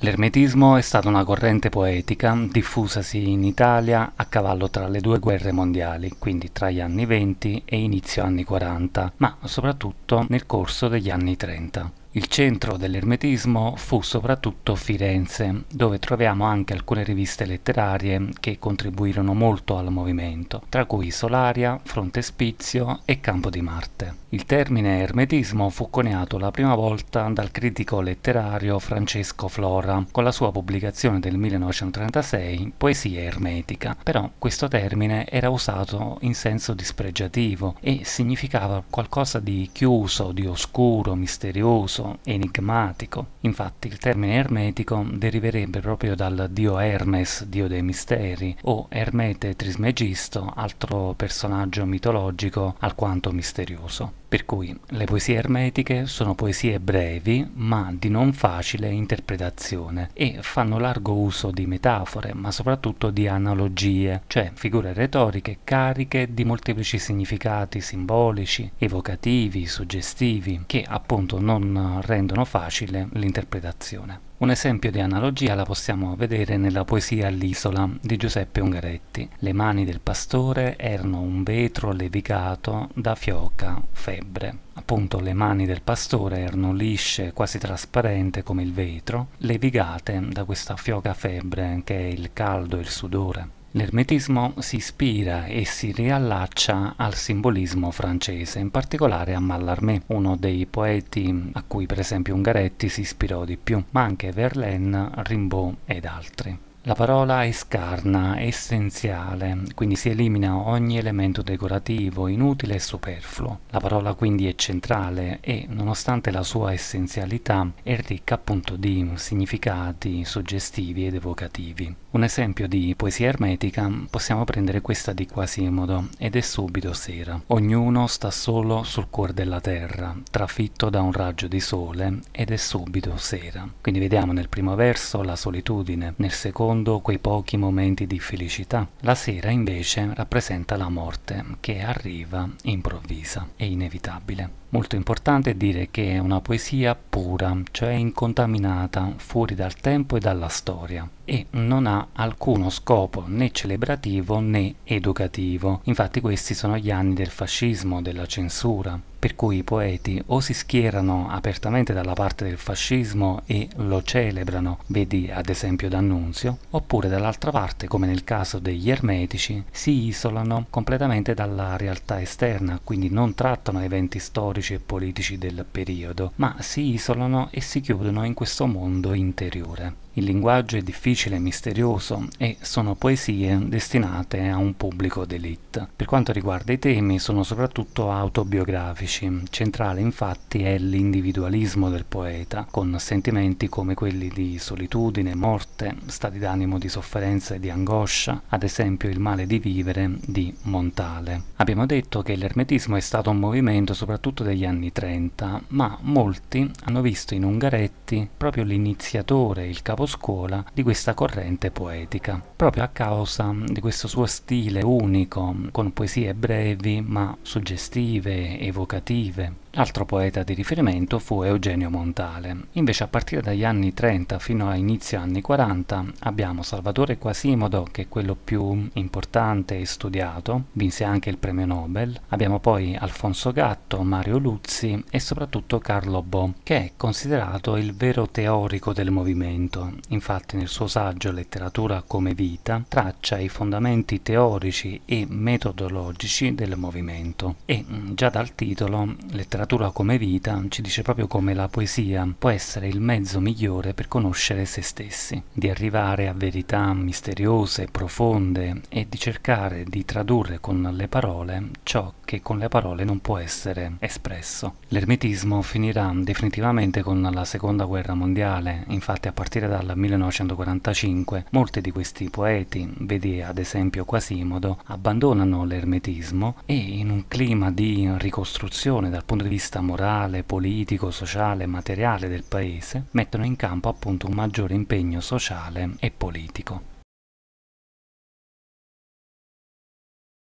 L'ermetismo è stata una corrente poetica diffusasi in Italia a cavallo tra le due guerre mondiali, quindi tra gli anni 20 e inizio anni 40, ma soprattutto nel corso degli anni 30. Il centro dell'ermetismo fu soprattutto Firenze, dove troviamo anche alcune riviste letterarie che contribuirono molto al movimento, tra cui Solaria, Frontespizio e Campo di Marte. Il termine ermetismo fu coniato la prima volta dal critico letterario Francesco Flora con la sua pubblicazione del 1936 Poesia ermetica, però questo termine era usato in senso dispregiativo e significava qualcosa di chiuso, di oscuro, misterioso enigmatico. Infatti il termine ermetico deriverebbe proprio dal dio Hermes, dio dei misteri, o Ermete Trismegisto, altro personaggio mitologico alquanto misterioso. Per cui le poesie ermetiche sono poesie brevi ma di non facile interpretazione e fanno largo uso di metafore ma soprattutto di analogie, cioè figure retoriche cariche di molteplici significati simbolici, evocativi, suggestivi, che appunto non rendono facile l'interpretazione. Un esempio di analogia la possiamo vedere nella poesia L'isola di Giuseppe Ungaretti. Le mani del pastore erano un vetro levigato da fioca febbre. Appunto le mani del pastore erano lisce, quasi trasparente come il vetro, levigate da questa fioca febbre che è il caldo e il sudore. L'ermetismo si ispira e si riallaccia al simbolismo francese, in particolare a Mallarmé, uno dei poeti a cui per esempio Ungaretti si ispirò di più, ma anche Verlaine, Rimbaud ed altri. La parola è scarna, essenziale, quindi si elimina ogni elemento decorativo, inutile e superfluo. La parola quindi è centrale e, nonostante la sua essenzialità, è ricca appunto di significati suggestivi ed evocativi. Un esempio di poesia ermetica possiamo prendere questa di Quasimodo ed è subito sera. Ognuno sta solo sul cuore della terra, trafitto da un raggio di sole ed è subito sera. Quindi vediamo nel primo verso la solitudine, nel secondo secondo quei pochi momenti di felicità. La sera invece rappresenta la morte che arriva improvvisa e inevitabile. Molto importante è dire che è una poesia pura, cioè incontaminata, fuori dal tempo e dalla storia, e non ha alcuno scopo né celebrativo né educativo. Infatti questi sono gli anni del fascismo, della censura, per cui i poeti o si schierano apertamente dalla parte del fascismo e lo celebrano, vedi ad esempio D'Annunzio, oppure dall'altra parte, come nel caso degli ermetici, si isolano completamente dalla realtà esterna, quindi non trattano eventi storici economici e politici del periodo, ma si isolano e si chiudono in questo mondo interiore. Il linguaggio è difficile e misterioso e sono poesie destinate a un pubblico d'élite. Per quanto riguarda i temi, sono soprattutto autobiografici. Centrale infatti è l'individualismo del poeta, con sentimenti come quelli di solitudine, morte, stati d'animo di sofferenza e di angoscia, ad esempio il male di vivere di Montale. Abbiamo detto che l'ermetismo è stato un movimento soprattutto degli anni 30, ma molti hanno visto in Ungaretti proprio l'iniziatore, il capo scuola di questa corrente poetica, proprio a causa di questo suo stile unico, con poesie brevi ma suggestive, evocative. l'altro poeta di riferimento fu Eugenio Montale. Invece a partire dagli anni 30 fino a inizio anni 40 abbiamo Salvatore Quasimodo, che è quello più importante e studiato, vinse anche il premio Nobel, abbiamo poi Alfonso Gatto, Mario Luzzi e soprattutto Carlo Bo, che è considerato il vero teorico del movimento, infatti nel suo saggio Letteratura come vita traccia i fondamenti teorici e metodologici del movimento e mm, già dal titolo Letteratura come vita ci dice proprio come la poesia può essere il mezzo migliore per conoscere se stessi, di arrivare a verità misteriose, profonde e di cercare di tradurre con le parole ciò che con le parole non può essere espresso. L'ermetismo finirà definitivamente con la seconda guerra mondiale, infatti a partire dalla al 1945, molti di questi poeti, vedi ad esempio Quasimodo, abbandonano l'ermetismo e in un clima di ricostruzione dal punto di vista morale, politico, sociale e materiale del paese, mettono in campo appunto un maggiore impegno sociale e politico.